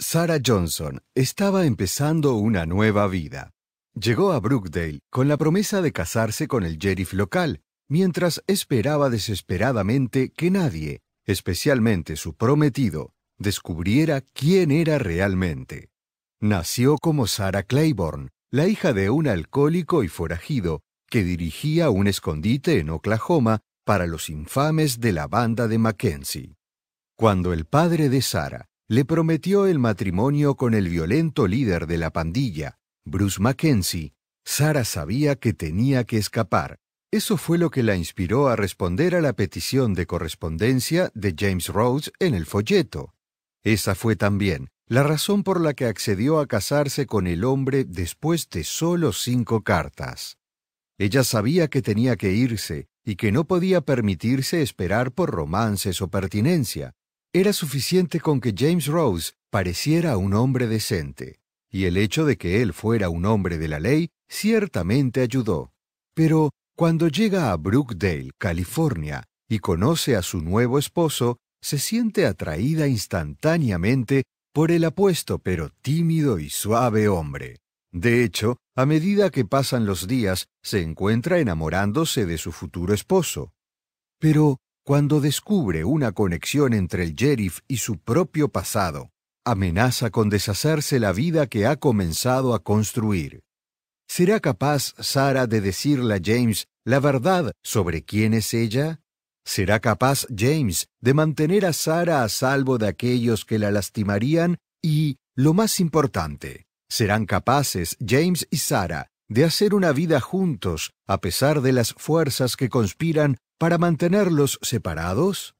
Sarah Johnson estaba empezando una nueva vida. Llegó a Brookdale con la promesa de casarse con el sheriff local, mientras esperaba desesperadamente que nadie, especialmente su prometido, descubriera quién era realmente. Nació como Sarah Claiborne, la hija de un alcohólico y forajido que dirigía un escondite en Oklahoma para los infames de la banda de Mackenzie. Cuando el padre de Sara le prometió el matrimonio con el violento líder de la pandilla, Bruce Mackenzie, Sara sabía que tenía que escapar. Eso fue lo que la inspiró a responder a la petición de correspondencia de James Rhodes en el folleto. Esa fue también la razón por la que accedió a casarse con el hombre después de solo cinco cartas. Ella sabía que tenía que irse y que no podía permitirse esperar por romances o pertinencia, era suficiente con que James Rose pareciera un hombre decente, y el hecho de que él fuera un hombre de la ley ciertamente ayudó. Pero cuando llega a Brookdale, California, y conoce a su nuevo esposo, se siente atraída instantáneamente por el apuesto pero tímido y suave hombre. De hecho, a medida que pasan los días, se encuentra enamorándose de su futuro esposo. Pero, cuando descubre una conexión entre el sheriff y su propio pasado, amenaza con deshacerse la vida que ha comenzado a construir. ¿Será capaz Sara de decirle a James la verdad sobre quién es ella? ¿Será capaz James de mantener a Sara a salvo de aquellos que la lastimarían? Y, lo más importante, ¿serán capaces James y Sara de hacer una vida juntos a pesar de las fuerzas que conspiran para mantenerlos separados?